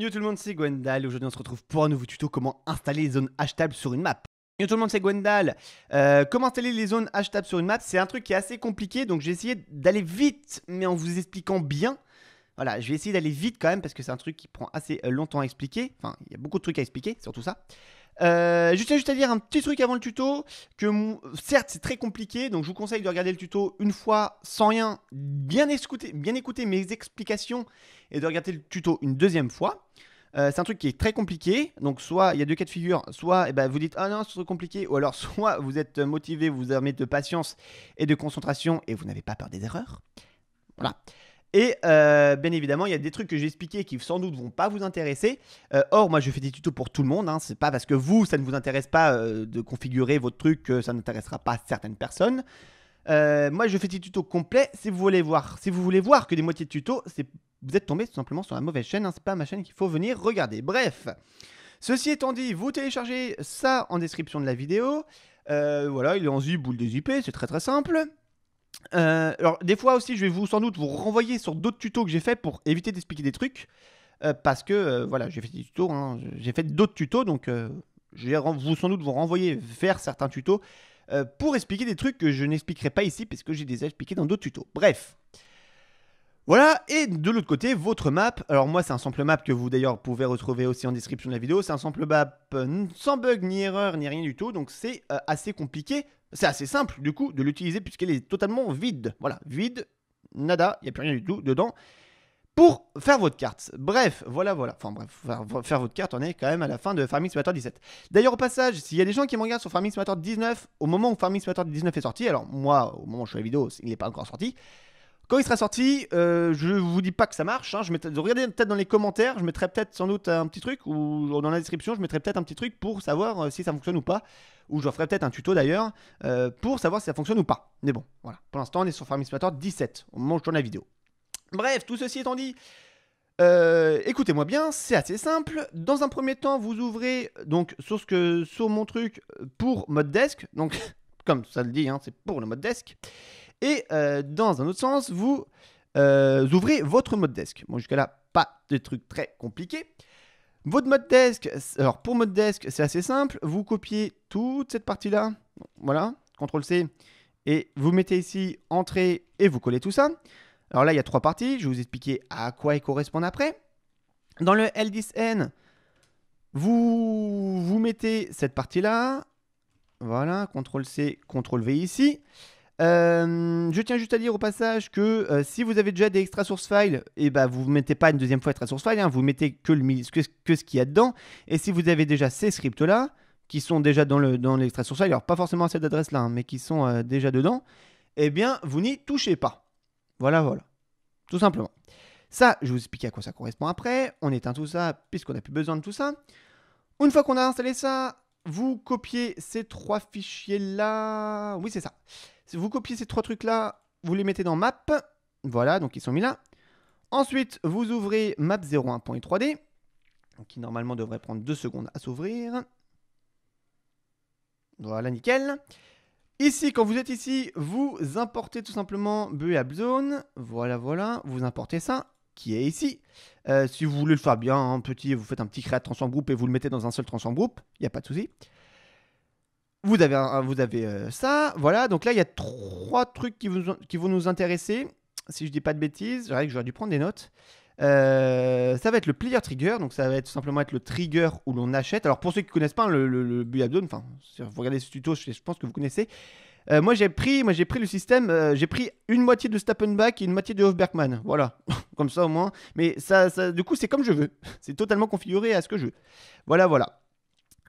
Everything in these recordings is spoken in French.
Yo tout le monde, c'est Gwendal aujourd'hui on se retrouve pour un nouveau tuto comment installer les zones achetables sur une map. Yo tout le monde, c'est Gwendal. Euh, comment installer les zones achetables sur une map C'est un truc qui est assez compliqué donc j'ai essayé d'aller vite mais en vous expliquant bien. Voilà, je vais essayer d'aller vite quand même parce que c'est un truc qui prend assez euh, longtemps à expliquer. Enfin, il y a beaucoup de trucs à expliquer, surtout ça. Euh, juste, juste à dire un petit truc avant le tuto, que certes c'est très compliqué, donc je vous conseille de regarder le tuto une fois sans rien, bien écouter, bien écouter mes explications et de regarder le tuto une deuxième fois. Euh, c'est un truc qui est très compliqué, donc soit il y a deux cas de figure, soit eh ben, vous dites ah non c'est trop compliqué, ou alors soit vous êtes motivé, vous armez de patience et de concentration et vous n'avez pas peur des erreurs. Voilà. Et euh, bien évidemment, il y a des trucs que j'ai expliqués qui sans doute vont pas vous intéresser. Euh, or, moi, je fais des tutos pour tout le monde. Hein. C'est pas parce que vous, ça ne vous intéresse pas euh, de configurer votre truc que ça n'intéressera pas certaines personnes. moi, je fais des tutos complets. Si vous voulez voir, si vous voulez voir que des moitiés de tutos, vous êtes tombé tout simplement sur la mauvaise chaîne. Hein. C'est pas ma chaîne qu'il faut venir regarder. Bref. Ceci étant dit, vous téléchargez ça en description de la vidéo. voilà, il est en zip ou le c'est très très simple. Euh, alors, des fois aussi, je vais vous sans doute vous renvoyer sur d'autres tutos que j'ai fait pour éviter d'expliquer des trucs. Euh, parce que, euh, voilà, j'ai fait des tutos, hein, j'ai fait d'autres tutos, donc je vais vous sans doute vous renvoyer vers certains tutos pour expliquer des trucs que je n'expliquerai pas ici, parce que j'ai déjà expliqué dans d'autres tutos. Bref. Voilà, et de l'autre côté, votre map. Alors moi, c'est un sample map que vous d'ailleurs pouvez retrouver aussi en description de la vidéo. C'est un sample map euh, sans bug, ni erreur, ni rien du tout. Donc c'est euh, assez compliqué. C'est assez simple du coup de l'utiliser puisqu'elle est totalement vide. Voilà, vide, nada, il n'y a plus rien du tout dedans. Pour faire votre carte. Bref, voilà, voilà. Enfin bref, faire, votre carte, on est quand même à la fin de Farming Simulator 17. D'ailleurs, au passage, s'il y a des gens qui me regardent sur Farming Simulator 19, au moment où Farming Simulator 19 est sorti, alors moi, au moment où je fais la vidéo, il n'est pas encore sorti, quand il sera sorti, euh, je vous dis pas que ça marche. Hein. je mettrai, regardez peut-être dans les commentaires, je mettrai peut-être sans doute un petit truc, ou dans la description, je mettrai peut-être un petit truc pour savoir euh, si ça fonctionne ou pas. Ou je ferai peut-être un tuto d'ailleurs, euh, pour savoir si ça fonctionne ou pas. Mais bon, voilà. Pour l'instant, on est sur Farming Simulator 17, au moment où je tourne la vidéo. Bref, tout ceci étant dit, euh, écoutez-moi bien, c'est assez simple. Dans un premier temps, vous ouvrez donc sur, ce que, sur mon truc pour mode desk. Donc, comme ça le dit, hein, c'est pour le mode desk. Et euh, dans un autre sens, vous euh, ouvrez votre mode desk. Bon, jusque-là, pas de trucs très compliqués. Votre mode desk, alors pour mode desk, c'est assez simple. Vous copiez toute cette partie-là. Voilà, CTRL-C. Et vous mettez ici entrée et vous collez tout ça. Alors là, il y a trois parties. Je vais vous expliquer à quoi ils correspondent après. Dans le L10N, vous, vous mettez cette partie-là. Voilà, CTRL-C, CTRL-V ici. Euh, je tiens juste à dire au passage que euh, si vous avez déjà des extra source files, et eh ben vous ne mettez pas une deuxième fois extra source files hein, vous mettez que, le, que, que ce qu'il y a dedans. Et si vous avez déjà ces scripts là, qui sont déjà dans le, dans source file, alors pas forcément à cette adresse là, hein, mais qui sont euh, déjà dedans, et eh bien vous n'y touchez pas. Voilà, voilà. Tout simplement. Ça, je vous explique à quoi ça correspond après. On éteint tout ça puisqu'on n'a plus besoin de tout ça. Une fois qu'on a installé ça, vous copiez ces trois fichiers là. Oui, c'est ça. Vous copiez ces trois trucs-là, vous les mettez dans map. Voilà, donc ils sont mis là. Ensuite, vous ouvrez map 01.3D, qui normalement devrait prendre deux secondes à s'ouvrir. Voilà, nickel. Ici, quand vous êtes ici, vous importez tout simplement Bueab Zone. Voilà, voilà, vous importez ça, qui est ici. Euh, si vous voulez le faire bien, hein, petit, vous faites un petit create transform groupe et vous le mettez dans un seul transform groupe. il n'y a pas de souci vous avez, vous avez euh, ça. Voilà, donc là, il y a trois trucs qui, vous, qui vont nous intéresser. Si je dis pas de bêtises, j'aurais dû prendre des notes. Euh, ça va être le player trigger, donc ça va être simplement être le trigger où l'on achète. Alors pour ceux qui connaissent pas hein, le, le, le enfin, vous regardez ce tuto, je, pense que vous connaissez. Euh, moi j'ai pris, moi j'ai pris le système, j'ai pris une moitié de Stappenbach et une moitié de Hofbergman, voilà, comme ça au moins. Mais ça, ça du coup, c'est comme je veux, c'est totalement configuré à ce que je veux. Voilà, voilà.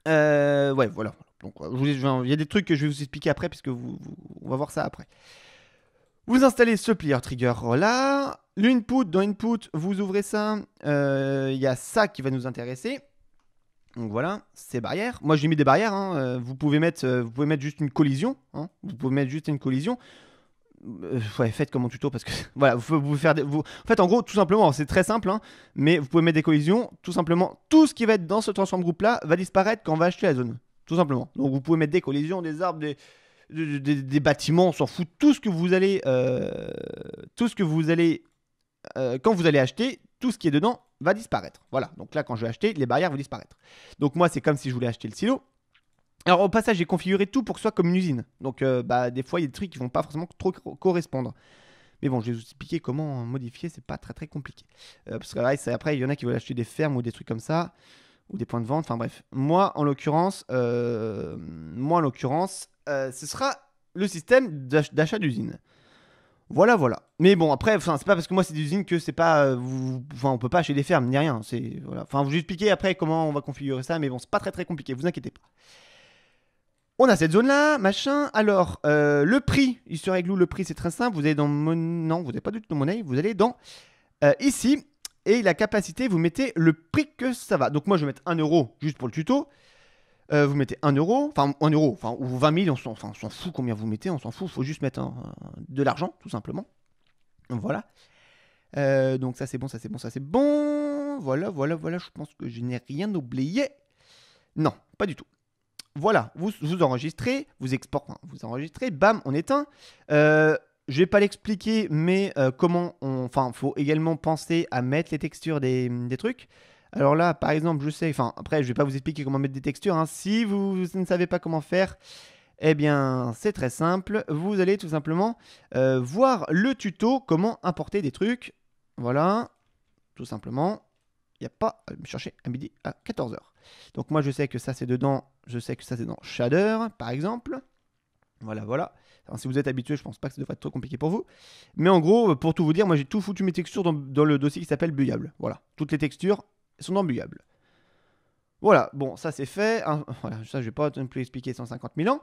ouais, voilà. Donc, euh, il y a des trucs que je vais vous expliquer après, puisque vous, on va voir ça après. Vous installez ce player trigger là. L'input, dans input, vous ouvrez ça. Euh, il y a ça qui va nous intéresser. Donc voilà, ces barrières. Moi j'ai mis des barrières. Hein. Euh, vous, pouvez mettre, vous pouvez mettre juste une collision. Hein. Vous pouvez mettre juste une collision. faites comme en tuto parce que voilà, vous pouvez faire En fait, en gros, tout simplement, c'est très simple, hein, mais vous pouvez mettre des collisions. Tout simplement, tout ce qui va être dans ce transform group là va disparaître quand on va acheter la zone. Tout simplement. Donc vous pouvez mettre des collisions, des arbres, des, des, bâtiments, on s'en fout. Tout ce que vous allez. Euh, tout ce que vous allez. Euh, quand vous allez acheter, tout ce qui est dedans va disparaître. Voilà. Donc là, quand je vais acheter, les barrières vont disparaître. Donc moi, c'est comme si je voulais acheter le silo. Alors au passage, j'ai configuré tout pour que ce soit comme une usine. Donc euh, bah, des fois, il y a des trucs qui vont pas forcément trop correspondre. Mais bon, je vais vous expliquer comment modifier, c'est pas très très compliqué. parce que là, après, il y en a qui veulent acheter des fermes ou des trucs comme ça ou des points de vente. Enfin bref, moi en l'occurrence, euh, moi en l'occurrence, euh, ce sera le système d'achat d'usine. Voilà, voilà. Mais bon, après, c'est pas parce que moi c'est d'usine que c'est pas, euh, vous, enfin, on peut pas acheter des fermes ni rien. C'est voilà. Enfin, vous expliquer après comment on va configurer ça, mais bon, c'est pas très très compliqué. Vous inquiétez pas. On a cette zone-là, machin. Alors, le prix, il se règle où le prix C'est très simple. Vous allez dans mon... Non, vous n'êtes pas du tout dans Monnaie. Vous allez dans... ici, et la capacité, vous mettez le prix que ça va. Donc moi, je vais mettre 1 euro juste pour le tuto. Euh, vous mettez 1 euro, enfin 1 euro, enfin ou 20 000, on s'en, s'en fout combien vous mettez, on s'en fout, Il faut juste mettre hein, de l'argent, tout simplement. Donc, voilà. Euh, donc ça c'est bon, ça c'est bon, ça c'est bon. Voilà, voilà, voilà, je pense que je n'ai rien oublié. Non, pas du tout. Voilà, vous, vous enregistrez, vous exportez, vous enregistrez, bam, on éteint. Euh, je vais pas l'expliquer, mais euh, comment on. Enfin, faut également penser à mettre les textures des, trucs. Alors là, par exemple, je sais. Enfin, après, je vais pas vous expliquer comment mettre des textures. Hein. Si vous ne savez pas comment faire, eh bien, c'est très simple. Vous allez tout simplement euh, voir le tuto comment importer des trucs. Voilà, tout simplement. Il n'y a pas à me chercher à midi à 14h. Donc moi, je sais que ça, c'est dedans. Je sais que ça, c'est dans Shader, par exemple. Voilà, voilà si vous êtes habitué, je pense pas que ça devrait être trop compliqué pour vous. Mais en gros, euh, pour tout vous dire, moi j'ai tout foutu mes textures dans, le dossier qui s'appelle Buyable. Voilà, toutes les textures sont dans Buyable. Voilà, bon, ça c'est fait. voilà, ça je vais pas plus expliquer 150 000 ans.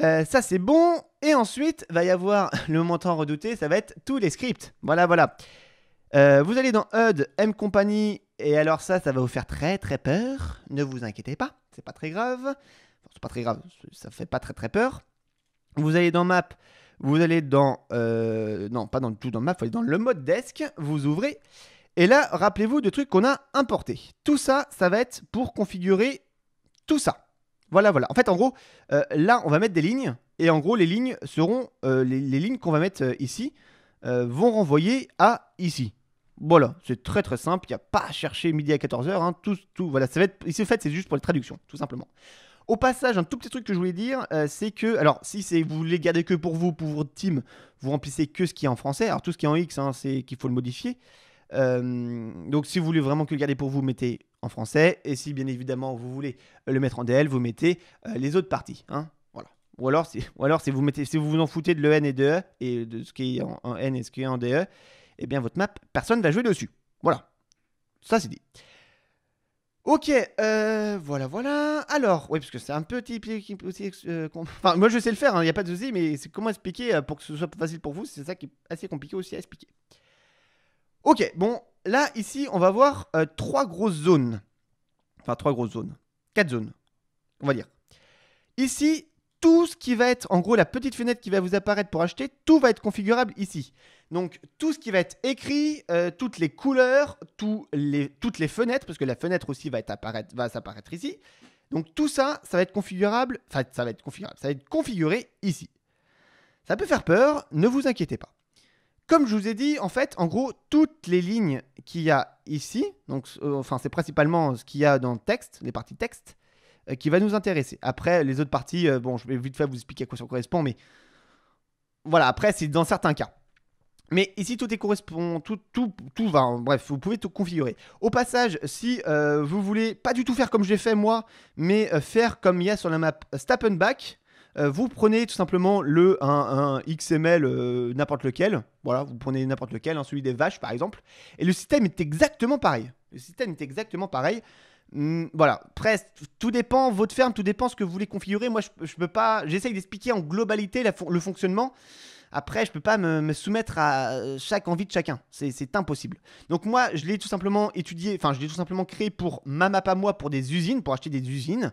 Euh, ça c'est bon. Et ensuite, va y avoir le moment tant redouté, ça va être tous les scripts. Voilà, voilà. Euh, vous allez dans HUD, M Company, et alors ça, ça va vous faire très très peur. Ne vous inquiétez pas, c'est pas très grave. c'est pas très grave, ça fait pas très très peur. Vous allez dans Map, vous allez dans... Euh, non, pas dans tout dans Map, vous allez dans le mode desk, vous ouvrez. Et là, rappelez-vous de trucs qu'on a importés. Tout ça, ça va être pour configurer tout ça. Voilà, voilà. En fait, en gros, euh, là, on va mettre des lignes. Et en gros, les lignes seront... Euh, les, lignes qu'on va mettre ici vont renvoyer à ici. Voilà, c'est très très simple, il n'y a pas à chercher midi à 14h, hein. tout, tout, voilà, ça va être, ici fait c'est juste pour les traductions, tout simplement. Au passage, un tout petit truc que je voulais dire, euh, c'est que, alors, si c'est vous voulez garder que pour vous, pour votre team, vous remplissez que ce qui est en français. Alors, tout ce qui est en X, hein, c'est qu'il faut le modifier. Euh, donc, si vous voulez vraiment que le garder pour vous, mettez en français. Et si, bien évidemment, vous voulez le mettre en DL, vous mettez euh, les autres parties. Hein. voilà. Ou alors, si, ou alors si, vous mettez, si vous en foutez de le N et de E, et de ce qui est en, en N et ce qui est en DE, eh bien, votre map, personne ne va jouer dessus. Voilà. Ça, c'est dit. Ok, euh, voilà, voilà. Alors, oui, parce que c'est un petit aussi. Euh, enfin, moi je sais le faire, hein, il n'y a pas de souci, mais c'est comment expliquer euh, pour que ce soit facile pour vous, c'est ça qui est assez compliqué aussi à expliquer. Ok, bon, là, ici, on va voir euh, trois grosses zones. Enfin, trois grosses zones. Quatre zones, on va dire. Ici, tout ce qui va être, en gros, la petite fenêtre qui va vous apparaître pour acheter, tout va être configurable ici. Donc tout ce qui va être écrit, euh, toutes les couleurs, toutes les fenêtres, parce que la fenêtre aussi va, va s'apparaître ici. Donc tout ça, ça va être configurable, enfin ça va être configurable, ça va être configuré ici. Ça peut faire peur, ne vous inquiétez pas. Comme je vous ai dit, en fait, en gros, toutes les lignes qu'il y a ici, donc euh, enfin c'est principalement ce qu'il y a dans le texte, les parties texte, euh, qui va nous intéresser. Après, les autres parties, euh, bon, je vais vite fait vous expliquer à quoi ça correspond, mais voilà, après, c'est dans certains cas. Mais ici, tout est correspond, tout, tout, tout va. Hein. Bref, vous pouvez tout configurer. Au passage, si euh, vous voulez pas du tout faire comme j'ai fait moi, mais faire comme il y a sur la map Stappenback, vous prenez tout simplement le un, un XML n'importe lequel. Voilà, vous prenez n'importe lequel, hein, celui des vaches par exemple. Et le système est exactement pareil. Le système est exactement pareil. Hmm, voilà, presque, tout dépend, votre ferme, tout dépend ce que vous voulez configurer. Moi, je, je peux pas, j'essaye d'expliquer en globalité la, le fonctionnement. Après, je peux pas me, soumettre à euh, chaque envie de chacun, c'est impossible. Donc moi, je l'ai tout simplement étudié, enfin, je l'ai tout simplement créé pour ma map à moi, pour des usines, pour acheter des usines.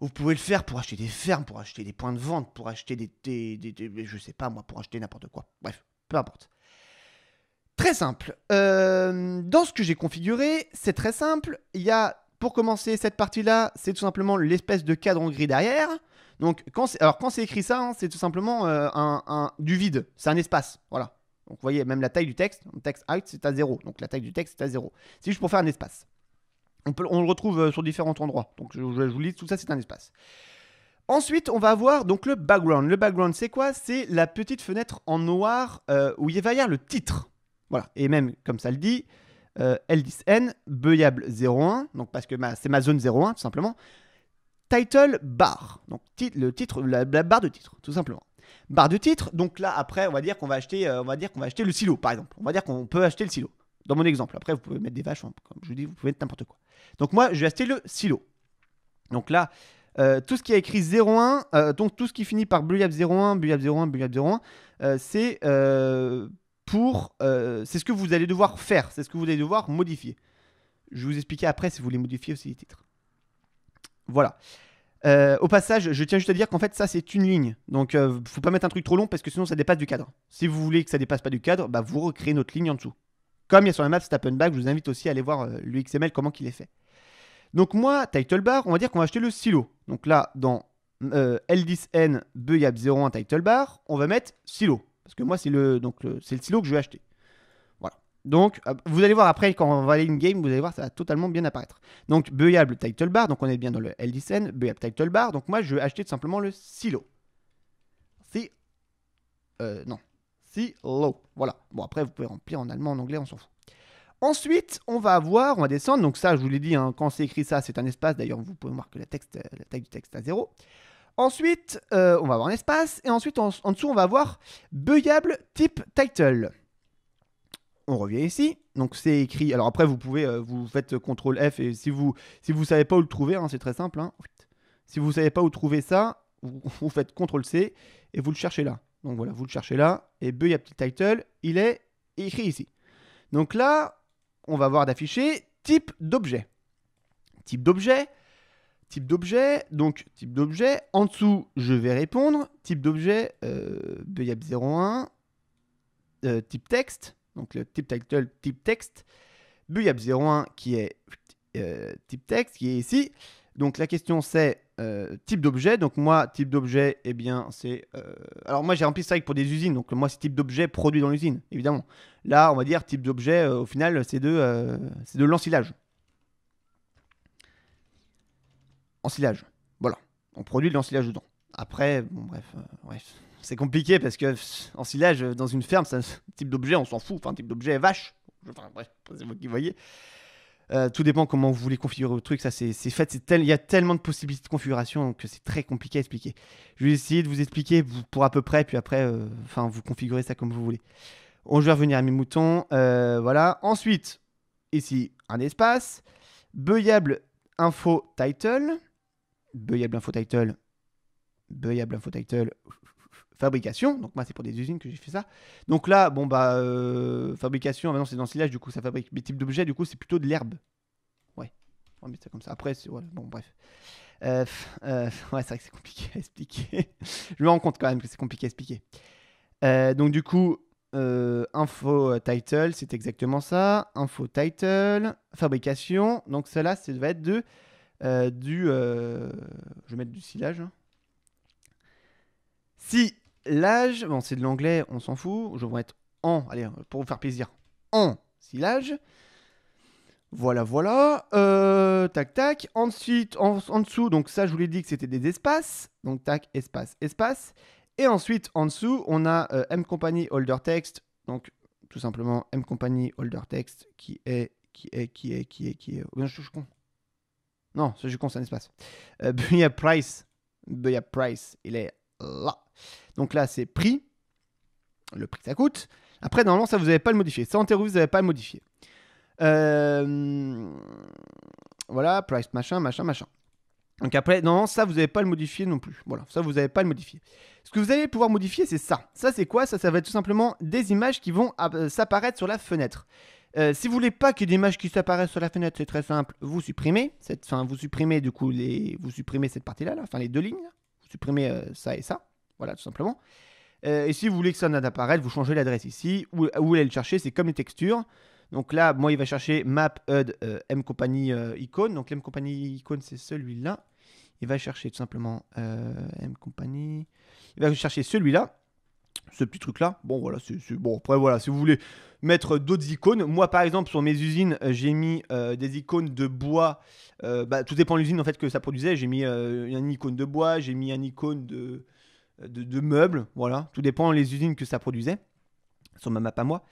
Vous pouvez le faire pour acheter des fermes, pour acheter des points de vente, pour acheter des, des, des, je sais pas moi, pour acheter n'importe quoi. Bref, peu importe. Très simple. Euh, dans ce que j'ai configuré, c'est très simple. Il y a pour commencer, cette partie-là, c'est tout simplement l'espèce de cadre en gris derrière. Donc, quand alors quand c'est écrit ça, hein, c'est tout simplement euh, un, du vide, c'est un espace, voilà. Donc vous voyez, même la taille du texte, le texte height, c'est à 0, donc la taille du texte, c'est à 0. C'est juste pour faire un espace. On, peut, on le retrouve euh, sur différents endroits, donc je, vous lis, tout ça c'est un espace. Ensuite, on va avoir donc le background. Le background, c'est quoi C'est la petite fenêtre en noir euh, où il y y avoir le titre. Voilà, et même, comme ça le dit, euh, L10N, Beuillable 01, donc parce que c'est ma zone 01 tout simplement. Title bar, donc le titre, la, barre de titre, tout simplement. Barre de titre, donc là après on va dire qu'on va acheter, euh, on va dire qu'on va acheter le silo par exemple. On va dire qu'on peut acheter le silo. Dans mon exemple, après vous pouvez mettre des vaches, hein, comme je vous dis, vous pouvez mettre n'importe quoi. Donc moi je vais acheter le silo. Donc là, euh, tout ce qui a écrit 01, donc tout ce qui finit par Beuyable 01, Beuyable 01, Beuyable 01, c'est pour. Euh, c'est ce que vous allez devoir faire, c'est ce que vous allez devoir modifier. Je vais vous expliquer après si vous voulez modifier aussi les titres. Voilà. Euh, au passage, je tiens juste à dire qu'en fait, ça c'est une ligne. Donc, euh, faut pas mettre un truc trop long parce que sinon ça dépasse du cadre. Si vous voulez que ça dépasse pas du cadre, bah, vous recréez notre ligne en dessous. Comme il y a sur la map Stop Back, je vous invite aussi à aller voir le XML comment qu'il est fait. Donc, moi, title bar, on va dire qu'on va acheter le silo. Donc là, dans L10N byap 01 title bar, on va mettre silo. Parce que moi, c'est le, donc c'est le que je vais acheter. Voilà. Donc, euh, vous allez voir après, quand on va aller in-game, vous allez voir, ça va totalement bien apparaître. Donc, Beuyable Title Bar, donc on est bien dans le LDSN, Beyable Title Bar. Donc, moi, je vais acheter tout simplement le silo. Si. Euh, non. Silo. Voilà. Bon, après, vous pouvez remplir en allemand, en anglais, on s'en fout. Ensuite, on va avoir, on va descendre, donc ça je vous l'ai dit, hein, quand c'est écrit ça, c'est un espace, d'ailleurs vous pouvez voir que la, texte, euh, la taille du texte est à 0. Ensuite, euh, on va avoir un espace. Et ensuite, en, dessous, on va avoir Beuillable Type Title. On revient ici. Donc, c'est écrit. Alors, après, vous pouvez, euh, vous faites CTRL F. Et si vous si vous savez pas où le trouver, hein, c'est très simple. Hein. Si vous ne savez pas où trouver ça, vous, faites CTRL C et vous le cherchez là. Donc voilà, vous le cherchez là. Et Beuillable Type Title, il est écrit ici. Donc là, on va voir d'afficher type d'objet. Type d'objet, type d'objet, donc type d'objet. En dessous, je vais répondre. Type d'objet, euh, 01 euh, type texte, donc le type title, type texte. buyap 01 qui est euh, type texte, qui est ici. Donc la question c'est euh, type d'objet. Donc moi, type d'objet, eh bien c'est... alors moi j'ai rempli ça pour des usines, donc moi c'est type d'objet produit dans l'usine, évidemment. Là, on va dire type d'objet, au final, c'est de, de l'ensilage. silage, Voilà, on produit de l'ensilage dedans. Après, bon, bref, euh, c'est compliqué parce que en silage, euh, dans une ferme, c'est un type d'objet, on s'en fout. Enfin, type d'objet vache. Enfin, bref, c'est vous qui voyez. Euh, tout dépend comment vous voulez configurer le truc. Ça, c'est fait. Il y a tellement de possibilités de configuration que c'est très compliqué à expliquer. Je vais essayer de vous expliquer pour à peu près, puis après, enfin, vous configurez ça comme vous voulez. On va revenir à mes moutons. voilà. Ensuite, ici, un espace. Beuillable info title. Beuillable Info Title, Beuillable Info Title, fabrication. Donc moi, c'est pour des usines que j'ai fait ça. Donc là, bon bah euh, fabrication. Maintenant, c'est dans le silage, du coup, ça fabrique des types d'objets. Du coup, c'est plutôt de l'herbe. Ouais, on va mettre ça comme ça. Après, c'est Bon, bref. Euh, euh, ouais, c'est vrai que c'est compliqué à expliquer. Je me rends compte quand même que c'est compliqué à expliquer. donc du coup, info title, c'est exactement ça. Info title, fabrication. Donc cela, ça va être de euh, du. Euh, je vais mettre du silage. Hein. Si l'âge. Bon, c'est de l'anglais, on s'en fout. Je vais mettre en. Allez, pour vous faire plaisir. En silage. Voilà, voilà. Euh, tac, tac. Ensuite, en, dessous, donc ça, je vous l'ai dit que c'était des espaces. Donc, tac, espace, espace. Et ensuite, en dessous, on a M Company Holder Text. Donc, tout simplement, M Company Holder Text qui est, qui est, qui est, qui est, qui est. Oh, bien, je suis con. Non, ce juste con un espace. Euh, Buya Price. Buya Price, il est là. Donc là, c'est prix. Le prix que ça coûte. Après, normalement, ça, vous n'avez pas le modifier. Ça, en théorie, vous n'avez pas le modifier. Euh, voilà, price, machin, machin, machin. Donc après, non, ça, vous n'avez pas le modifier non plus. Voilà, ça, vous n'avez pas le modifier. Ce que vous allez pouvoir modifier, c'est ça. Ça, c'est quoi Ça, ça va être tout simplement des images qui vont euh, s'apparaître sur la fenêtre. Euh, si vous voulez pas qu'il y ait des images qui s'apparaissent sur la fenêtre, c'est très simple, vous supprimez cette, vous supprimez du coup les, vous supprimez cette partie-là, enfin les deux lignes, vous supprimez euh, ça et ça, voilà tout simplement. Euh, et si vous voulez que ça n'apparaisse, vous changez l'adresse ici, où, où vous allez le chercher, c'est comme les textures. Donc là, moi, il va chercher map HUD M compagnie icône. Donc M compagnie icône, c'est celui-là. Il va chercher tout simplement M compagnie. Il va chercher celui-là, ce petit truc-là. Bon, voilà, c'est bon. Après, voilà, si vous voulez, mettre d'autres icônes. Moi, par exemple, sur mes usines, euh, j'ai mis euh, des icônes de bois. Euh, bah, tout dépend de l'usine en fait que ça produisait. J'ai mis une icône de bois, j'ai mis une icône de, de, meubles. Voilà, tout dépend les usines que ça produisait. Sur ma map à moi.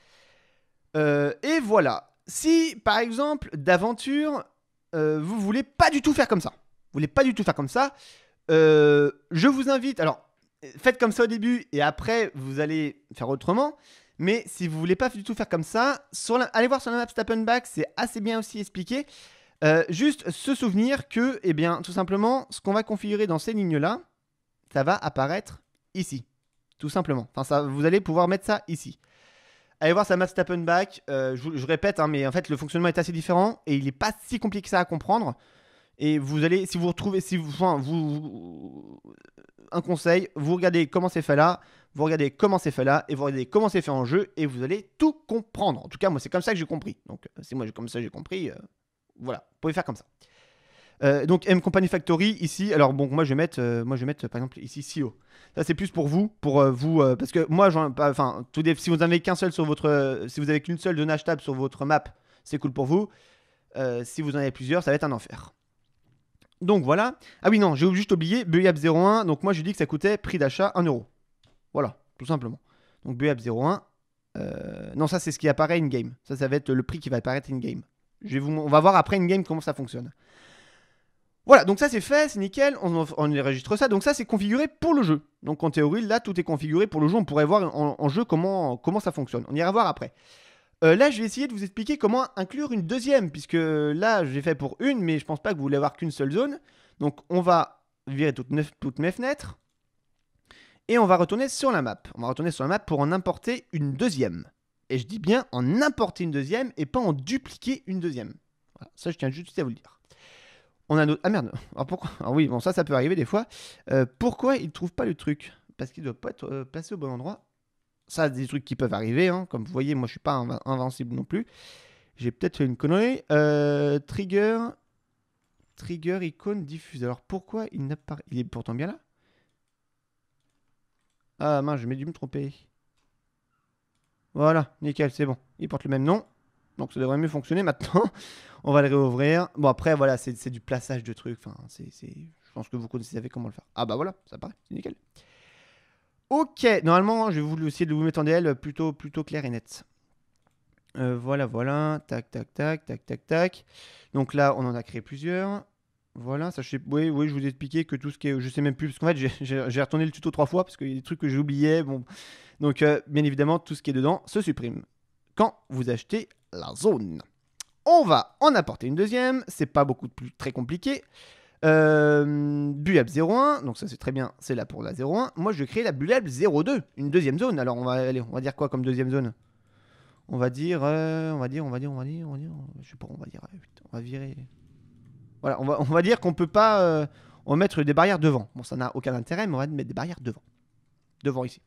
et voilà. Si, par exemple, d'aventure, vous voulez pas du tout faire comme ça, vous voulez pas du tout faire comme ça, je vous invite. Alors, faites comme ça au début et après, vous allez faire autrement. Mais si vous voulez pas du tout faire comme ça, allez voir sur la map back, c'est assez bien aussi expliqué. Euh, juste se souvenir que, eh bien, tout simplement, ce qu'on va configurer dans ces lignes-là, ça va apparaître ici. Tout simplement. Enfin, vous allez pouvoir mettre ça ici. Allez voir sa map Stappenbach. Euh, je, je, répète, hein, mais en fait, le fonctionnement est assez différent et il n'est pas si compliqué que ça à comprendre. Et vous allez, si vous retrouvez, si vous, enfin, vous, un conseil, vous regardez comment c'est fait là, vous regardez comment c'est fait là, et vous regardez comment c'est fait en jeu, et vous allez tout comprendre. En tout cas, moi, c'est comme ça que j'ai compris. Donc, euh, c'est moi, comme ça j'ai compris. Euh, voilà, vous pouvez faire comme ça. Euh, donc M Company Factory ici. Alors bon, moi je vais mettre, moi je vais mettre par exemple ici CEO. Ça c'est plus pour vous, pour vous, parce que moi, enfin, si vous n'avez qu'un seul sur votre, si vous avez qu'une seule de table sur votre map, c'est cool pour vous. si vous en avez plusieurs, ça va être un enfer. Donc voilà. Ah oui, non, j'ai juste oublié BUAP01. Donc moi, je dis que ça coûtait prix d'achat 1 euro. Voilà, tout simplement. Donc BUAP01. Euh, non, ça, c'est ce qui apparaît in-game. Ça, ça va être le prix qui va apparaître in-game. On va voir après in-game comment ça fonctionne. Voilà, donc ça c'est fait, c'est nickel, on, enregistre ça. Donc ça c'est configuré pour le jeu. Donc en théorie, là tout est configuré pour le jeu. On pourrait voir en, jeu comment, comment ça fonctionne. On ira voir après. Euh, là, je vais essayer de vous expliquer comment inclure une deuxième, puisque euh, là, j'ai fait pour une, mais je pense pas que vous voulez avoir qu'une seule zone. Donc, on va virer toutes, mes fenêtres. Et on va retourner sur la map. On va retourner sur la map pour en importer une deuxième. Et je dis bien en importer une deuxième et pas en dupliquer une deuxième. Voilà, ça, je tiens juste à vous le dire. On a notre... Ah merde, alors pourquoi oui, bon, ça, ça peut arriver des fois. Euh, pourquoi il trouve pas le truc Parce qu'il doit pas être placé au bon endroit ça, des trucs qui peuvent arriver. Hein. Comme vous voyez, moi, je suis pas invincible non plus. J'ai peut-être fait une connerie. Euh, trigger. Trigger icône diffuse. Alors pourquoi il n'a pas. Il est pourtant bien là Ah mince, je m'ai dû me tromper. Voilà, nickel, c'est bon. Il porte le même nom. Donc ça devrait mieux fonctionner maintenant. On va le réouvrir. Bon après voilà, c'est du plaçage de trucs. Enfin, c'est. Je pense que vous connaissez, savez comment le faire. Ah bah voilà, ça paraît, c'est nickel. Ok, normalement, je vais essayer de vous mettre en DL plutôt, plutôt clair et net. Euh, voilà, voilà. Tac, tac, tac, tac, tac, tac. Donc là, on en a créé plusieurs. Voilà, sachez, oui, je vous ai expliqué que tout ce qui est, je sais même plus, parce qu'en fait, j'ai retourné le tuto trois fois, parce qu'il y a des trucs que j'oubliais, bon. Donc, euh, bien évidemment, tout ce qui est dedans se supprime quand vous achetez la zone. On va en apporter une deuxième, c'est pas beaucoup plus très compliqué. Euh, 01, donc ça c'est très bien, c'est là pour la 01. Moi je vais créer la buable 02, une deuxième zone. Alors on va aller, on va dire quoi comme deuxième zone on va, dire, on va dire, on va dire, on va dire, on va dire, je sais pas, on va dire, on va virer. Voilà, on va, on va dire qu'on peut pas on mettre des barrières devant. Bon, ça n'a aucun intérêt, mais on va mettre des barrières devant, devant ici.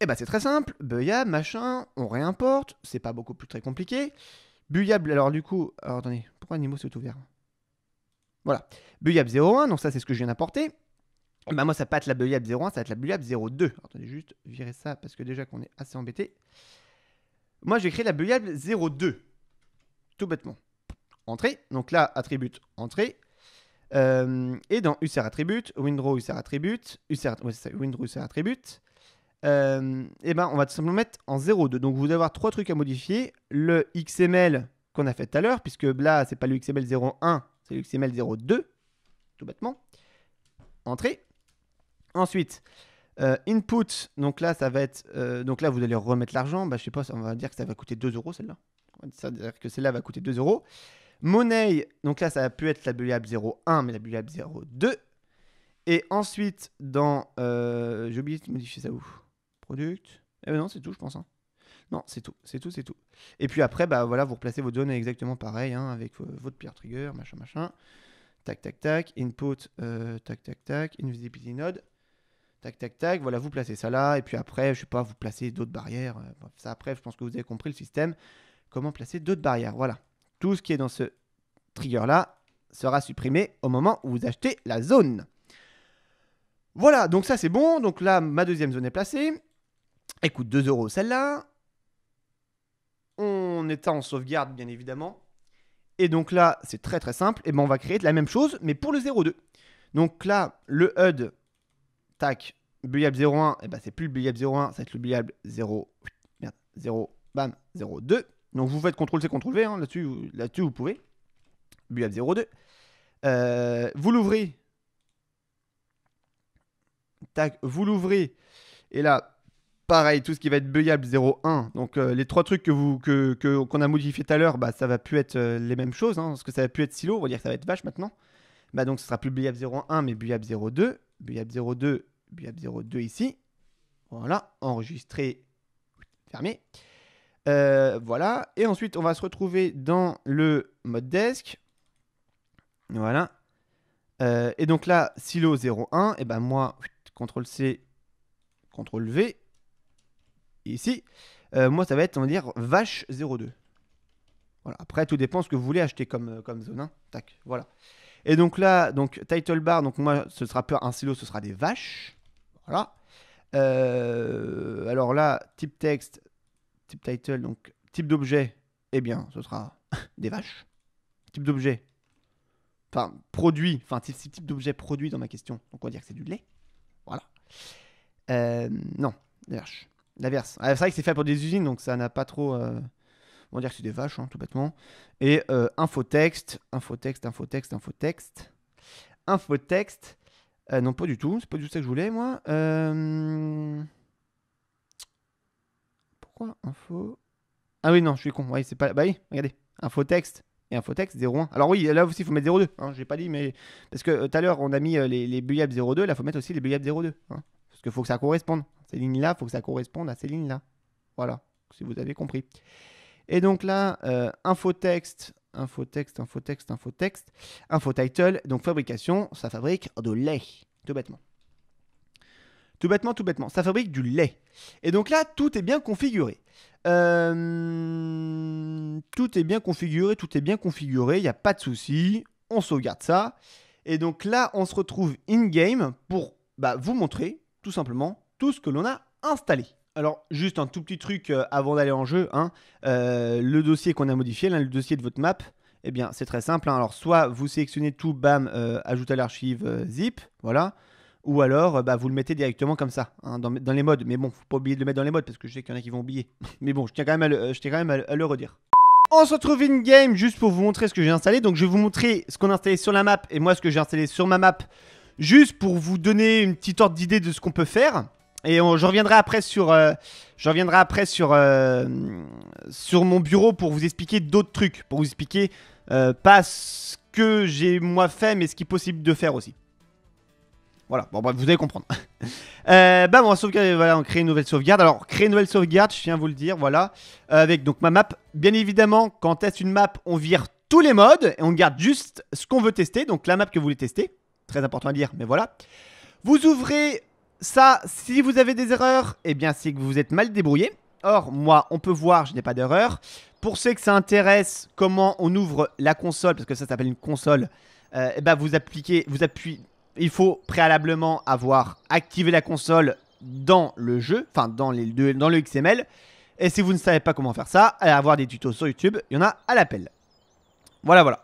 et bah, c'est très simple, Buya, machin, on réimporte, c'est pas beaucoup plus très compliqué. Buyable, alors du coup, alors, attendez, pourquoi animaux c'est ouvert voilà. Buyab 01, donc ça c'est ce que je viens d'apporter. Bah moi ça va pas être la Buyab 01, ça va être la Buyab 02. attendez juste virer ça parce que déjà qu'on est assez embêté. Moi j'ai créé la Buyab 02. Tout bêtement. Entrée. Donc là, attribute entrée. Euh, et dans user attribute, window user attribute, user attribute, euh, et ben on va tout simplement mettre en 0.2. Donc vous allez avoir trois trucs à modifier. Le XML qu'on a fait tout à l'heure, puisque là c'est pas le XML 0.1, c'est l'XML02, tout bêtement. Entrée. Ensuite, euh, input, donc là, ça va être. Euh, donc là, vous allez remettre l'argent. Bah, je sais pas, on va dire que ça va coûter 2 euros celle-là. On va dire que celle-là va coûter 2 euros. Monnaie, donc là, ça a pu être la BULAB 01, mais la BULAB 02. Et ensuite, dans. Euh, j'ai oublié de modifier ça où Product. Eh ben non, c'est tout, je pense. Hein. Non, c'est tout, c'est tout, c'est tout. Et puis après, bah, voilà, vous replacez votre zone exactement pareil, hein, avec euh, votre pierre trigger, machin, machin. Tac, tac, tac. Input, euh, tac, tac, tac. Invisibility node. Tac, tac, tac. Voilà, vous placez ça là. Et puis après, je sais pas, vous placez d'autres barrières. Euh, ça, après, je pense que vous avez compris le système. Comment placer d'autres barrières. Voilà. Tout ce qui est dans ce trigger-là sera supprimé au moment où vous achetez la zone. Voilà, donc ça c'est bon. Donc là, ma deuxième zone est placée. Elle coûte 2 euros celle-là on est en sauvegarde, bien évidemment. Et donc là, c'est très très simple. Et ben on va créer la même chose, mais pour le 0.2. Donc là, le HUD, tac, bulliable 0.1, et ben c'est plus le 0.1, ça va être le 0, 0, bam, 0.2. Donc vous faites CTRL-C, CTRL-V, hein, là-dessus là vous pouvez. Bulliable 0.2. Euh, vous l'ouvrez. Tac, vous l'ouvrez. Et là, Pareil, tout ce qui va être buyable 0,1. Donc euh, les trois trucs que qu'on a modifié tout à l'heure, bah, ça va plus être euh, les mêmes choses, hein, parce que ça va plus être silo, on va dire que ça va être vache maintenant. Bah, donc ce sera plus buyab 0,1 mais buyable 0,2. buyable 0,2, buyable 0,2 ici. Voilà, enregistré, fermé. Euh, voilà, et ensuite on va se retrouver dans le mode desk. Voilà. et donc là, silo 0,1, et ben moi, CTRL C, CTRL V, ici, euh, moi, ça va être, on va dire, vache 02. Voilà. Après, tout dépend ce que vous voulez acheter comme, euh, comme zone. Hein. Tac, voilà. Et donc là, donc title bar, donc moi, ce sera pas un silo, ce sera des vaches. Voilà. Euh, alors là, type texte, type title, donc type d'objet, eh bien, ce sera des vaches. Type d'objet, enfin, produit, enfin, type, type d'objet produit dans ma question. Donc on va dire que c'est du lait. Voilà. non, des vaches. L'inverse. Ah, c'est vrai que c'est fait pour des usines, donc ça n'a pas trop. Euh, on va dire que c'est des vaches, hein, tout bêtement. Et euh, infotexte, infotexte, infotexte, infotexte. Infotexte. Euh, non, pas du tout. C'est pas du tout ça que je voulais, moi. Euh, pourquoi info Ah oui, non, je suis con. Oui, c'est pas. Bah oui, regardez. Infotexte et infotexte 01. Alors oui, là aussi, il faut mettre 02. Je n'ai pas dit, mais. Parce que tout à l'heure, on a mis les, les 02. Là, il faut mettre aussi les bullyaps 02 il faut que ça corresponde. Ces lignes-là, faut que ça corresponde à ces lignes-là. Voilà, si vous avez compris. Et donc là, euh, info texte, info texte, info title. donc fabrication, ça fabrique de lait, tout bêtement. Tout bêtement, tout bêtement, ça fabrique du lait. Et donc là, tout est bien configuré. Euh, tout est bien configuré, tout est bien configuré, il n'y a pas de souci, on sauvegarde ça. Et donc là, on se retrouve in-game pour bah, vous montrer tout simplement tout ce que l'on a installé. Alors, juste un tout petit truc euh, avant d'aller en jeu. Hein. Euh, le dossier qu'on a modifié, le dossier de votre map, eh bien, c'est très simple. Hein. Alors, soit vous sélectionnez tout, bam, euh, ajoute à l'archive euh, zip, voilà. Ou alors, bah, vous le mettez directement comme ça, hein, dans, les modes. Mais bon, faut pas oublier de le mettre dans les modes parce que je sais qu'il y en a qui vont oublier. Mais bon, je tiens quand même à le, à le redire. On se retrouve in game juste pour vous montrer ce que j'ai installé. Donc je vais vous montrer ce qu'on a installé sur la map et moi ce que j'ai installé sur ma map juste pour vous donner une petite ordre d'idée de ce qu'on peut faire. Et on, je reviendrai après sur, euh, je reviendrai après sur, euh, sur mon bureau pour vous expliquer d'autres trucs, pour vous expliquer euh, pas ce que j'ai moi fait, mais ce qui est possible de faire aussi. Voilà, bon vous allez comprendre. bah bon, on va voilà, on crée une nouvelle sauvegarde. Alors, créer une nouvelle sauvegarde, je viens vous le dire, voilà. Avec donc ma map. Bien évidemment, quand on teste une map, on vire tous les modes et on garde juste ce qu'on veut tester, donc la map que vous voulez tester très important à dire, mais voilà. Vous ouvrez ça, si vous avez des erreurs, eh bien c'est que vous êtes mal débrouillé. Or, moi, on peut voir, je n'ai pas d'erreur. Pour ceux que ça intéresse, comment on ouvre la console, parce que ça s'appelle une console, euh, eh ben vous appliquez, vous appuyez. Il faut préalablement avoir activé la console dans le jeu, enfin dans, dans le XML. Et si vous ne savez pas comment faire ça, allez avoir des tutos sur YouTube, il y en a à l'appel. Voilà, voilà.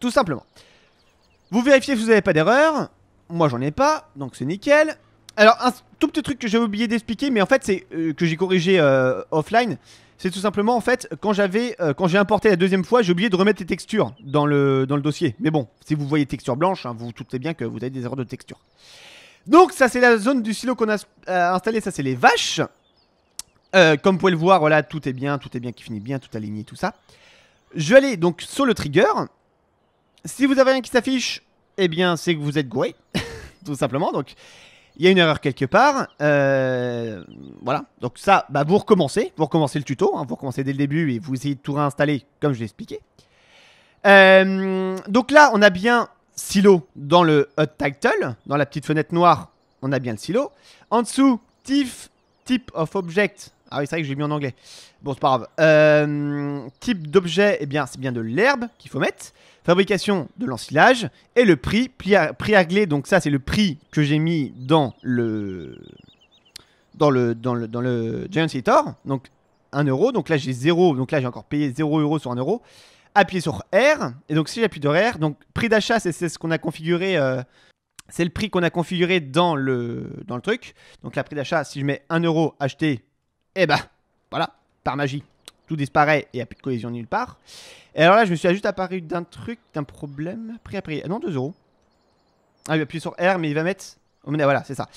Tout simplement. Vous vérifiez si vous n'avez pas d'erreur. Moi, j'en ai pas, donc c'est nickel. Alors, un tout petit truc que j'avais oublié d'expliquer, mais en fait, c'est euh, que j'ai corrigé euh, offline. C'est tout simplement, en fait, quand j'avais, euh, quand j'ai importé la deuxième fois, j'ai oublié de remettre les textures dans le, dans le dossier. Mais bon, si vous voyez texture blanche, vous hein, vous doutez bien que vous avez des erreurs de texture. Donc, ça, c'est la zone du silo qu'on a installé. Ça, c'est les vaches. comme vous pouvez le voir, voilà, tout est bien, tout est bien qui finit bien, tout aligné, tout ça. Je vais aller donc sur le trigger. Si vous avez rien qui s'affiche, eh bien, c'est que vous êtes gouré, tout simplement. Donc, il y a une erreur quelque part. Euh, voilà. Donc ça, bah vous recommencez. Vous recommencez le tuto. Hein. vous recommencez dès le début et vous essayez de tout réinstaller comme je l'ai expliqué. Euh, donc là, on a bien silo dans le hot title. Dans la petite fenêtre noire, on a bien le silo. En dessous, type of object. Ah oui, c'est vrai que j'ai mis en anglais. Bon, c'est pas grave. Euh, type d'objet, eh bien, c'est bien de l'herbe qu'il faut mettre fabrication de l'ensilage et le prix, prix, à, donc ça c'est le prix que j'ai mis dans le, dans le, dans le, dans le Giant Editor, donc 1€, euro, donc là j'ai 0, donc là j'ai encore payé 0 sur 1€, euro, sur R, et donc si j'appuie sur R, donc prix d'achat c'est ce qu'on a configuré, euh, c'est le prix qu'on a configuré dans le, dans le truc, donc la prix d'achat si je mets 1€ euro acheté, et bah ben voilà, par magie tout disparaît et il n'y a plus de cohésion nulle part. Et alors là, je me suis juste apparu d'un truc, d'un problème. Prix à prix. Ah non, 2 euros. Ah, il va appuyer sur R, mais il va mettre. voilà, c'est ça.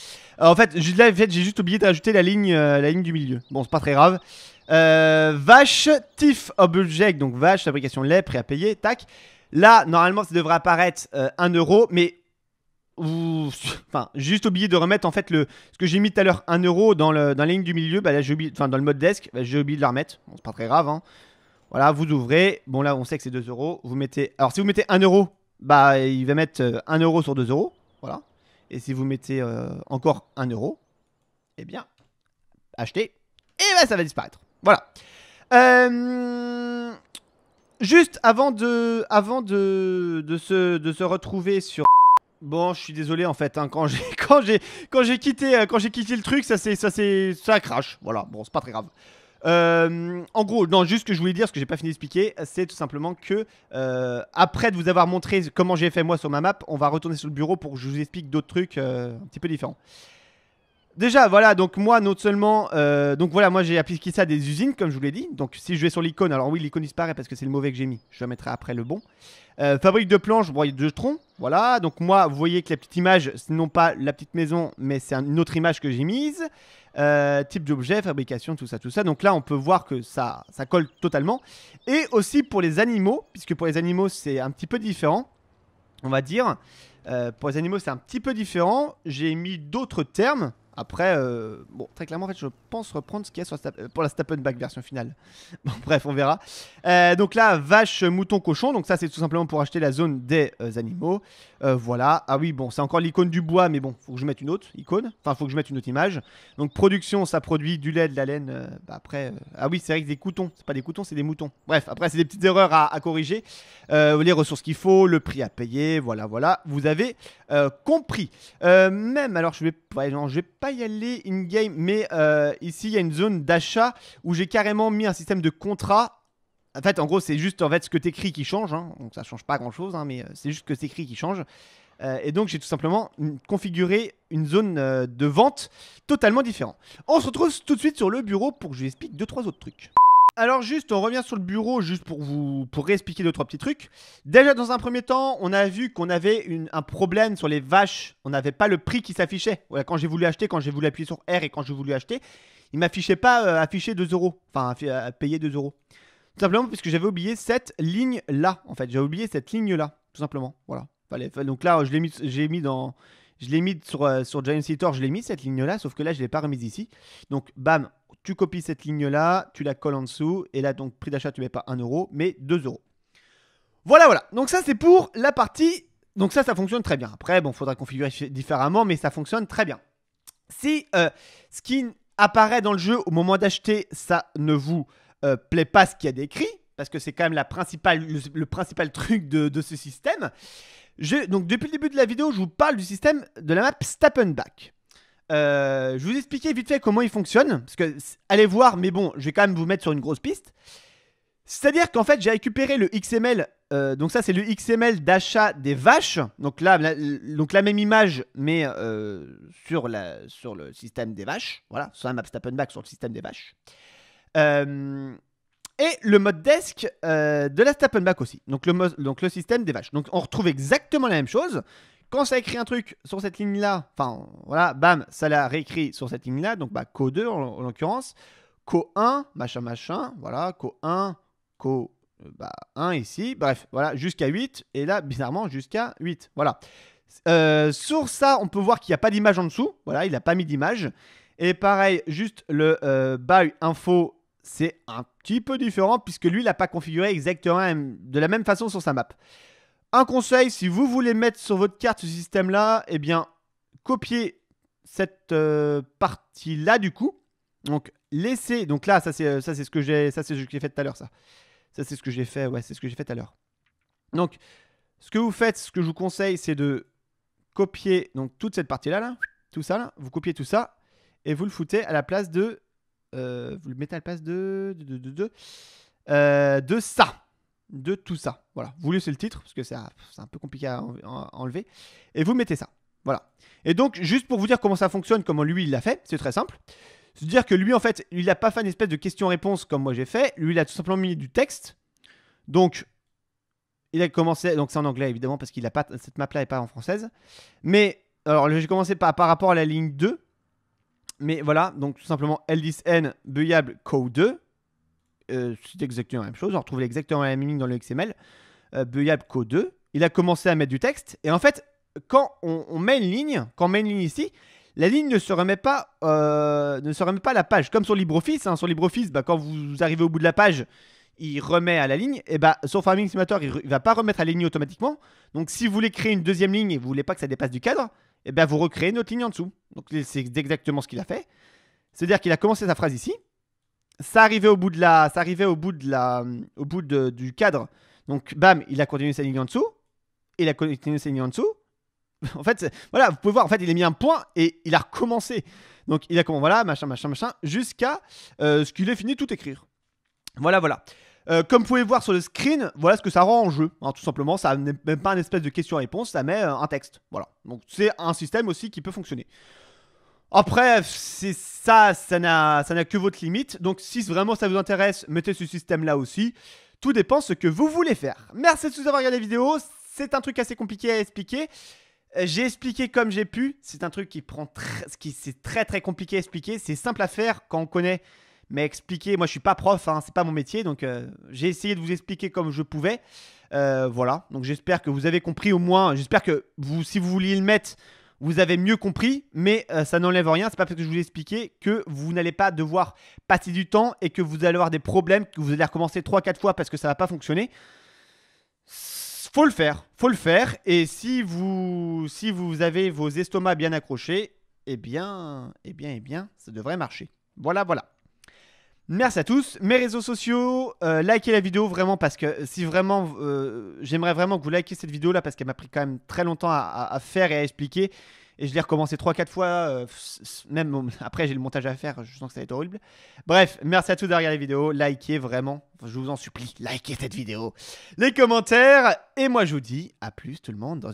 Euh, en fait, là, j'ai juste oublié d'ajouter la ligne, euh, la ligne du milieu. Bon, c'est pas très grave. Euh, vache, TIF, object donc vache, fabrication lait, prêt à payer, tac. Là, normalement, ça devrait apparaître 1 euro, mais juste oublié de remettre en fait le ce que j'ai mis tout à l'heure 1 euro dans dans la ligne du milieu bah là enfin dans le mode desk bah, j'ai oublié de la remettre bon, c'est pas très grave hein. voilà vous ouvrez bon là on sait que c'est 2 euros vous mettez alors si vous mettez 1 euro bah il va mettre 1 euh, euro sur 2 euros voilà et si vous mettez euh, encore 1 euro eh bien achetez et bah ça va disparaître voilà euh, juste avant de avant de de se de se retrouver sur Bon, je suis désolé en fait. Hein, quand j'ai quand j'ai quand j'ai quitté euh, quand j'ai quitté le truc, ça c'est ça c'est ça crache. Voilà. Bon, c'est pas très grave. Euh, en gros, non, juste ce que je voulais dire, ce que j'ai pas fini d'expliquer, c'est tout simplement que euh, après de vous avoir montré comment j'ai fait moi sur ma map, on va retourner sur le bureau pour que je vous explique d'autres trucs un petit peu différents. Déjà, voilà, donc moi, non seulement. Euh, donc voilà, moi j'ai appliqué ça à des usines, comme je vous l'ai dit. Donc si je vais sur l'icône, alors oui, l'icône disparaît parce que c'est le mauvais que j'ai mis. Je mettrai après le bon. Euh, fabrique de planches, bon, de troncs. Voilà, donc moi, vous voyez que la petite image, c'est non pas la petite maison, mais c'est une autre image que j'ai mise. Euh, type d'objet, fabrication, tout ça, tout ça. Donc là, on peut voir que ça, ça colle totalement. Et aussi pour les animaux, puisque pour les animaux, c'est un petit peu différent, on va dire. pour les animaux, c'est un petit peu différent. J'ai mis d'autres termes. Après, euh, bon, très clairement, en fait, je pense reprendre ce qu'il y a euh, pour la Stappenback version finale. bref, on verra. Euh, donc là, vache, mouton, cochon. Donc ça, c'est tout simplement pour acheter la zone des animaux. Euh, voilà. Ah oui, bon, c'est encore l'icône du bois, mais bon, faut que je mette une autre icône. Enfin, faut que je mette une autre image. Donc, production, ça produit du lait, de la laine. Euh, bah, après, euh, ah oui, c'est vrai que des coutons. C'est pas des coutons, c'est des moutons. Bref, après, c'est des petites erreurs à, corriger. les ressources qu'il faut, le prix à payer. Voilà, voilà. Vous avez compris. même, alors, je vais, je vais pas y aller in-game, mais ici, il y a une zone d'achat où j'ai carrément mis un système de contrat en fait, en gros, c'est juste en fait, ce que tu qui change. Hein. Donc, ça change pas grand-chose, hein, mais euh, c'est juste que c'est écrit qui change. Euh, et donc, j'ai tout simplement configuré une zone euh, de vente totalement différente. On se retrouve tout de suite sur le bureau pour que je vous explique deux trois autres trucs. Alors juste, on revient sur le bureau juste pour vous pour réexpliquer deux trois petits trucs. Déjà dans un premier temps, on a vu qu'on avait un problème sur les vaches. On n'avait pas le prix qui s'affichait. quand j'ai voulu acheter, quand j'ai voulu appuyer sur R et quand j'ai voulu acheter, il m'affichait pas afficher 2 euros, enfin payer 2 euros. Tout simplement parce que j'avais oublié cette ligne-là, en fait. J'avais oublié cette ligne-là, tout simplement. Voilà. donc là, je l'ai mis, j'ai mis dans... Je l'ai mis sur, euh, sur Giant Citor je l'ai mis cette ligne-là, sauf que là, je ne l'ai pas remise ici. Donc, bam, tu copies cette ligne-là, tu la colles en dessous, et là, donc, prix d'achat, tu ne mets pas 1€, euro, mais 2 euros. Voilà, voilà. Donc ça, c'est pour la partie... Donc ça, ça fonctionne très bien. Après, bon, il faudra configurer différemment, mais ça fonctionne très bien. Si euh, ce qui apparaît dans le jeu au moment d'acheter, ça ne vous Play euh, plaît pas ce qu'il a décrit, parce que c'est quand même le, principal truc de, ce système. donc depuis le début de la vidéo, je vous parle du système de la map Stappenback. Euh, je vous expliquer vite fait comment il fonctionne, parce que allez voir, mais bon, je vais quand même vous mettre sur une grosse piste. C'est-à-dire qu'en fait, j'ai récupéré le XML, euh, donc ça c'est le XML d'achat des vaches, donc là, la, donc la même image, mais euh, sur, le système des vaches, voilà, sur la map back sur le système des vaches. Euh, et le mode desk euh, de la back aussi. Donc le, donc le système des vaches. Donc on retrouve exactement la même chose. Quand ça écrit un truc sur cette ligne-là, enfin voilà, bam, ça l'a réécrit sur cette ligne-là. Donc bah, co2 en, l'occurrence. Co1, machin, machin. Voilà, co1, co 1 euh, bah, ici. Bref, voilà, jusqu'à 8. Et là, bizarrement, jusqu'à 8. Voilà. sur ça, on peut voir qu'il n'y a pas d'image en dessous. Voilà, il n'a pas mis d'image. Et pareil, juste le euh, info c'est un petit peu différent puisque lui, il n'a pas configuré exactement de la même façon sur sa map. Un conseil, si vous voulez mettre sur votre carte ce système-là, eh bien, copiez cette euh, partie-là du coup. Donc, laissez... Donc là, euh, ça c'est ce que j'ai fait tout à l'heure, ça. Ça, c'est ce que j'ai fait, ouais, c'est ce que j'ai fait tout à l'heure. Donc, ce que vous faites, ce que je vous conseille, c'est de copier donc toute cette partie-là, là, tout ça, là. vous copiez tout ça, et vous le foutez à la place de euh, le mettez Pass de, de, de, de, euh, de ça de tout ça. Voilà, vous laissez le titre parce que c'est un peu compliqué à enlever. Et vous mettez ça. Voilà. Et donc, juste pour vous dire comment ça fonctionne, comment lui il l'a fait, c'est très simple. cest dire que lui, en fait, il n'a pas fait une espèce de question-réponse comme moi j'ai fait. Lui, il a tout simplement mis du texte. Donc, il a commencé. Donc, c'est en anglais évidemment parce qu'il a pas cette map-là n'est pas en française. Mais alors, j'ai commencé par, par rapport à la ligne 2 mais voilà, donc tout simplement L10N buyable CO2. c'est exactement la même chose. On retrouve exactement la même ligne dans le XML. Euh, buyable CO2. Il a commencé à mettre du texte. Et en fait, quand on, met une ligne, quand on met une ligne ici, la ligne ne se remet pas, euh, ne se remet pas à la page. Comme sur LibreOffice. Hein, sur LibreOffice, bah, quand vous arrivez au bout de la page, il remet à la ligne, et bah sur Farming Simulator, il, ne va pas remettre à la ligne automatiquement. Donc si vous voulez créer une deuxième ligne et vous voulez pas que ça dépasse du cadre, eh bien, vous recréez notre ligne en dessous. Donc, c'est exactement ce qu'il a fait. C'est-à-dire qu'il a commencé sa phrase ici. Ça arrivait au bout de la, ça arrivait au bout de la, euh, au bout du cadre. Donc, bam, il a continué sa ligne en dessous. Il a continué sa ligne en dessous. en fait, voilà, vous pouvez voir, en fait, il a mis un point et il a recommencé. Donc, il a commencé, voilà, machin, machin, machin, jusqu'à euh, ce qu'il ait fini tout écrire. Voilà, voilà. Euh, comme vous pouvez voir sur le screen, voilà ce que ça rend en jeu. Hein, tout simplement, ça n'est même pas une espèce de question-réponse, ça met euh, un texte. Voilà. Donc c'est un système aussi qui peut fonctionner. Après, c'est ça, ça n'a que votre limite. Donc si vraiment ça vous intéresse, mettez ce système-là aussi. Tout dépend ce que vous voulez faire. Merci de tous avoir regardé la vidéo. C'est un truc assez compliqué à expliquer. Euh, j'ai expliqué comme j'ai pu. C'est un truc qui prend très... qui c'est très très compliqué à expliquer. C'est simple à faire quand on connaît mais expliquer, moi je suis pas prof, hein, c'est pas mon métier, donc euh, j'ai essayé de vous expliquer comme je pouvais. Euh, voilà, donc j'espère que vous avez compris au moins, j'espère que vous, si vous vouliez le mettre, vous avez mieux compris, mais euh, ça n'enlève rien, c'est pas parce que je vous l'ai expliqué que vous n'allez pas devoir passer du temps et que vous allez avoir des problèmes, que vous allez recommencer 3-4 fois parce que ça va pas fonctionner. Faut le faire, faut le faire, et si vous, si vous avez vos estomacs bien accrochés, eh bien, eh bien, eh bien, ça devrait marcher. Voilà, voilà. Merci à tous. Mes réseaux sociaux, euh, likez la vidéo vraiment parce que si vraiment, euh, j'aimerais vraiment que vous likez cette vidéo là parce qu'elle m'a pris quand même très longtemps à, faire et à expliquer. Et je l'ai recommencé 3-4 fois, euh, même après j'ai le montage à faire, je sens que ça va être horrible. Bref, merci à tous d'avoir regardé la vidéo, likez vraiment, je vous en supplie, likez cette vidéo, les commentaires, et moi je vous dis à plus tout le monde dans une...